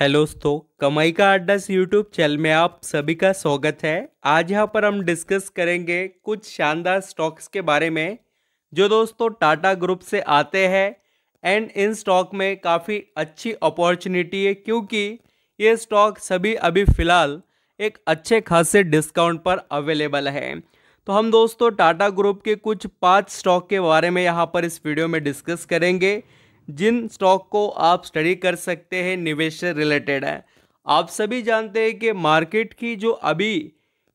hello दोस्तों कमाई का अड्डास यूट्यूब चैनल में आप सभी का स्वागत है आज यहाँ पर हम डिस्कस करेंगे कुछ शानदार स्टॉक्स के बारे में जो दोस्तों टाटा ग्रुप से आते हैं एंड इन स्टॉक में काफ़ी अच्छी अपॉर्चुनिटी है क्योंकि ये स्टॉक सभी अभी फ़िलहाल एक अच्छे खासे डिस्काउंट पर अवेलेबल है तो हम दोस्तों टाटा ग्रुप के कुछ पाँच स्टॉक के बारे में यहाँ पर इस वीडियो में डिस्कस करेंगे जिन स्टॉक को आप स्टडी कर सकते हैं निवेश से रिलेटेड है आप सभी जानते हैं कि मार्केट की जो अभी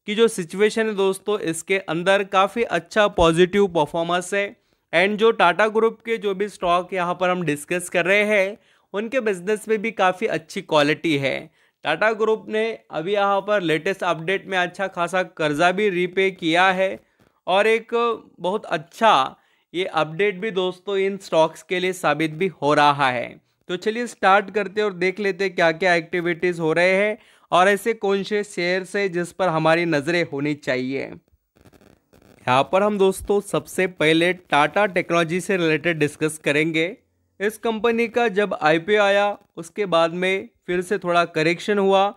की जो सिचुएशन है दोस्तों इसके अंदर काफ़ी अच्छा पॉजिटिव परफॉर्मेंस है एंड जो टाटा ग्रुप के जो भी स्टॉक यहाँ पर हम डिस्कस कर रहे हैं उनके बिजनेस में भी काफ़ी अच्छी क्वालिटी है टाटा ग्रुप ने अभी यहाँ पर लेटेस्ट अपडेट में अच्छा खासा कर्जा भी रीपे किया है और एक बहुत अच्छा ये अपडेट भी दोस्तों इन स्टॉक्स के लिए साबित भी हो रहा है तो चलिए स्टार्ट करते और देख लेते क्या क्या एक्टिविटीज़ हो रहे हैं और ऐसे कौन से शेयर्स है जिस पर हमारी नज़रें होनी चाहिए यहाँ पर हम दोस्तों सबसे पहले टाटा टेक्नोलॉजी से रिलेटेड डिस्कस करेंगे इस कंपनी का जब आई आया उसके बाद में फिर से थोड़ा करेक्शन हुआ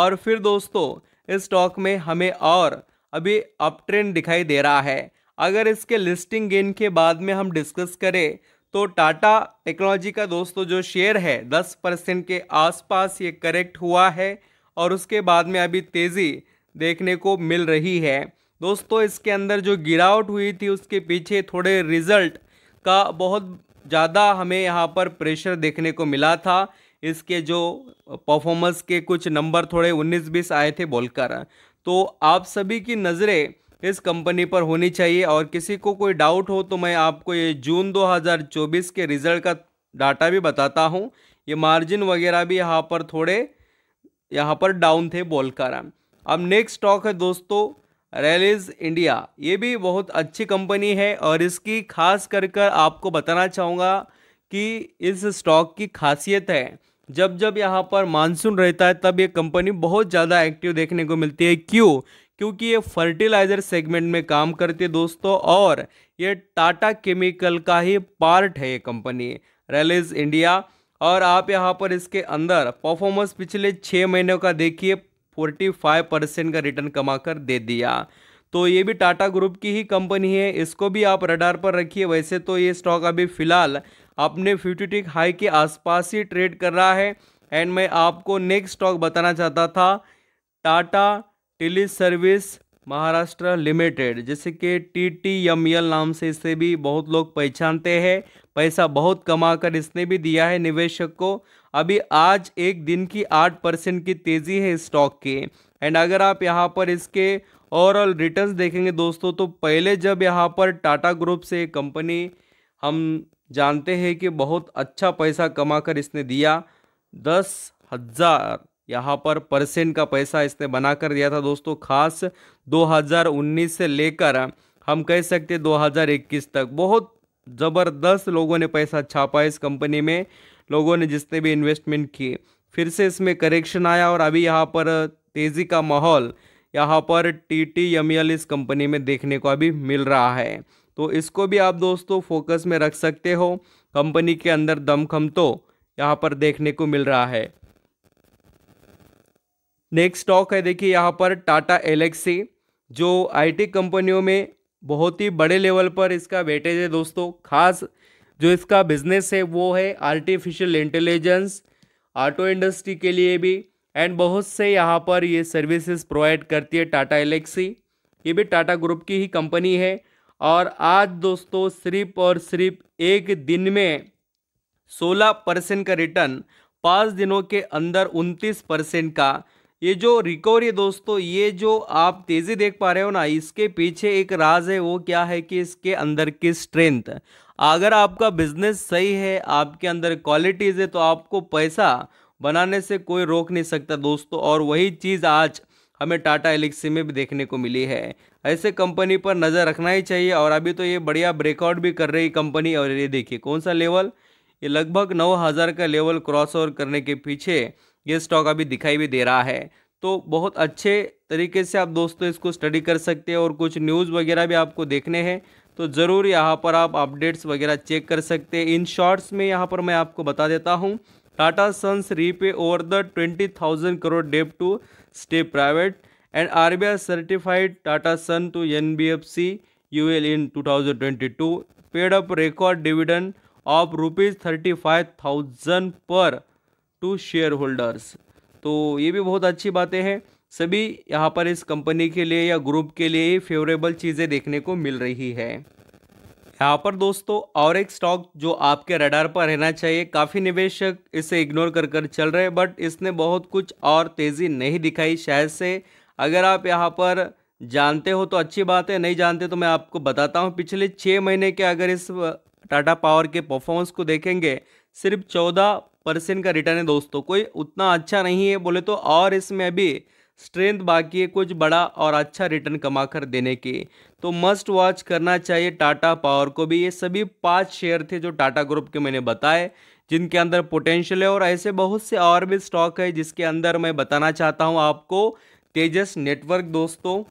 और फिर दोस्तों इस स्टॉक में हमें और अभी अप ट्रेंड दिखाई दे रहा है अगर इसके लिस्टिंग गेन के बाद में हम डिस्कस करें तो टाटा टेक्नोलॉजी का दोस्तों जो शेयर है 10 परसेंट के आसपास ये करेक्ट हुआ है और उसके बाद में अभी तेज़ी देखने को मिल रही है दोस्तों इसके अंदर जो गिरावट हुई थी उसके पीछे थोड़े रिजल्ट का बहुत ज़्यादा हमें यहाँ पर प्रेशर देखने को मिला था इसके जो परफॉर्मेंस के कुछ नंबर थोड़े बीस आए थे बोलकर तो आप सभी की नज़रें इस कंपनी पर होनी चाहिए और किसी को कोई डाउट हो तो मैं आपको ये जून 2024 के रिज़ल्ट का डाटा भी बताता हूँ ये मार्जिन वगैरह भी यहाँ पर थोड़े यहाँ पर डाउन थे बोल कर अब नेक्स्ट स्टॉक है दोस्तों रेलिज इंडिया ये भी बहुत अच्छी कंपनी है और इसकी खास कर कर आपको बताना चाहूँगा कि इस स्टॉक की खासियत है जब जब यहाँ पर मानसून रहता है तब ये कंपनी बहुत ज़्यादा एक्टिव देखने को मिलती है क्यों क्योंकि ये फर्टिलाइज़र सेगमेंट में काम करती है दोस्तों और ये टाटा केमिकल का ही पार्ट है ये कंपनी रेलिज इंडिया और आप यहाँ पर इसके अंदर परफॉर्मेंस पिछले छः महीनों का देखिए फोर्टी फाइव परसेंट का रिटर्न कमाकर दे दिया तो ये भी टाटा ग्रुप की ही कंपनी है इसको भी आप रडार पर रखिए वैसे तो ये स्टॉक अभी फ़िलहाल अपने फ्यूटिटिक हाई के आसपास ही ट्रेड कर रहा है एंड मैं आपको नेक्स्ट स्टॉक बताना चाहता था Tata tele service Maharashtra limited जैसे कि टी टी एम एल नाम से इसे भी बहुत लोग पहचानते हैं पैसा बहुत कमा कर इसने भी दिया है निवेशक को अभी आज एक दिन की आठ परसेंट की तेज़ी है स्टॉक की एंड अगर आप यहाँ पर इसके ओवरऑल रिटर्न्स देखेंगे दोस्तों तो पहले जब यहाँ पर टाटा ग्रुप से कंपनी हम जानते हैं कि बहुत अच्छा पैसा कमा कर इसने दिया दस हज़ार यहाँ पर परसेंट का पैसा इसने बना कर दिया था दोस्तों खास 2019 से लेकर हम कह सकते 2021 तक बहुत ज़बरदस्त लोगों ने पैसा छापा इस कंपनी में लोगों ने जिसने भी इन्वेस्टमेंट किए फिर से इसमें करेक्शन आया और अभी यहाँ पर तेज़ी का माहौल यहाँ पर टी टी एम इस कंपनी में देखने को अभी मिल रहा है तो इसको भी आप दोस्तों फोकस में रख सकते हो कंपनी के अंदर दमखम तो यहाँ पर देखने को मिल रहा है नेक्स्ट स्टॉक है देखिए यहाँ पर टाटा एलेक्सी जो आईटी कंपनियों में बहुत ही बड़े लेवल पर इसका वेटेज है दोस्तों खास जो इसका बिजनेस है वो है आर्टिफिशियल इंटेलिजेंस ऑटो इंडस्ट्री के लिए भी एंड बहुत से यहाँ पर ये सर्विसेज प्रोवाइड करती है टाटा एलेक्सी ये भी टाटा ग्रुप की ही कंपनी है और आज दोस्तों सिर्फ और सिर्फ एक दिन में 16 परसेंट का रिटर्न पाँच दिनों के अंदर 29 परसेंट का ये जो रिकवरी दोस्तों ये जो आप तेज़ी देख पा रहे हो ना इसके पीछे एक राज है वो क्या है कि इसके अंदर की स्ट्रेंथ अगर आपका बिजनेस सही है आपके अंदर क्वालिटीज़ है तो आपको पैसा बनाने से कोई रोक नहीं सकता दोस्तों और वही चीज़ आज हमें टाटा एलिक्सी में भी देखने को मिली है ऐसे कंपनी पर नज़र रखना ही चाहिए और अभी तो ये बढ़िया ब्रेकआउट भी कर रही कंपनी और ये देखिए कौन सा लेवल ये लगभग 9000 का लेवल क्रॉस ओवर करने के पीछे ये स्टॉक अभी दिखाई भी दे रहा है तो बहुत अच्छे तरीके से आप दोस्तों इसको स्टडी कर सकते हैं और कुछ न्यूज़ वगैरह भी आपको देखने हैं तो ज़रूर यहाँ पर आप अपडेट्स वगैरह चेक कर सकते हैं इन शॉर्ट्स में यहाँ पर मैं आपको बता देता हूँ Tata sons repay over the twenty thousand crore debt to stay private and R B I certified Tata son to N B F C U L in two thousand twenty two paid up record dividend of rupees thirty five thousand per to share holders तो ये भी बहुत अच्छी बातें हैं सभी यहाँ पर इस कंपनी के लिए या ग्रुप के लिए ही फेवरेबल चीज़ें देखने को मिल रही है यहाँ पर दोस्तों और एक स्टॉक जो आपके रडार पर रहना चाहिए काफ़ी निवेशक इसे इग्नोर कर कर चल रहे बट इसने बहुत कुछ और तेज़ी नहीं दिखाई शायद से अगर आप यहाँ पर जानते हो तो अच्छी बात है नहीं जानते तो मैं आपको बताता हूँ पिछले छः महीने के अगर इस टाटा पावर के परफॉर्मेंस को देखेंगे सिर्फ चौदह परसेंट का रिटर्न है दोस्तों कोई उतना अच्छा नहीं है बोले तो और इसमें अभी स्ट्रेंथ बाकी है कुछ बड़ा और अच्छा रिटर्न कमा कर देने की तो मस्ट वॉच करना चाहिए टाटा पावर को भी ये सभी पांच शेयर थे जो टाटा ग्रुप के मैंने बताए जिनके अंदर पोटेंशियल है और ऐसे बहुत से और भी स्टॉक है जिसके अंदर मैं बताना चाहता हूँ आपको तेजस नेटवर्क दोस्तों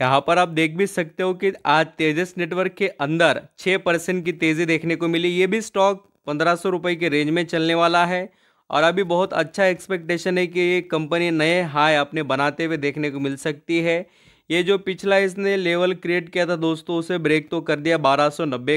यहाँ पर आप देख भी सकते हो कि आज तेजस नेटवर्क के अंदर छः परसेंट की तेज़ी देखने को मिली ये भी स्टॉक पंद्रह सौ रुपये के रेंज में चलने वाला है और अभी बहुत अच्छा एक्सपेक्टेशन है कि ये कंपनी नए हाई अपने बनाते हुए देखने को मिल सकती है ये जो पिछला इसने लेवल क्रिएट किया था दोस्तों उसे ब्रेक तो कर दिया बारह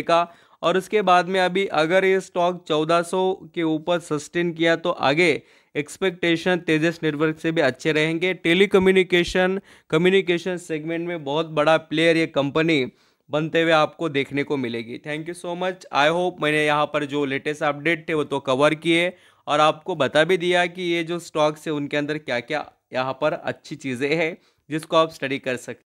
का और उसके बाद में अभी अगर ये स्टॉक 1400 के ऊपर सस्टेन किया तो आगे एक्सपेक्टेशन तेजस नेटवर्क से भी अच्छे रहेंगे टेलीकम्युनिकेशन कम्युनिकेशन सेगमेंट में बहुत बड़ा प्लेयर ये कंपनी बनते हुए आपको देखने को मिलेगी thank you so much I hope मैंने यहाँ पर जो लेटेस्ट अपडेट थे वो तो कवर किए और आपको बता भी दिया कि ये जो स्टॉक्स है उनके अंदर क्या क्या यहाँ पर अच्छी चीज़ें हैं जिसको आप स्टडी कर सकते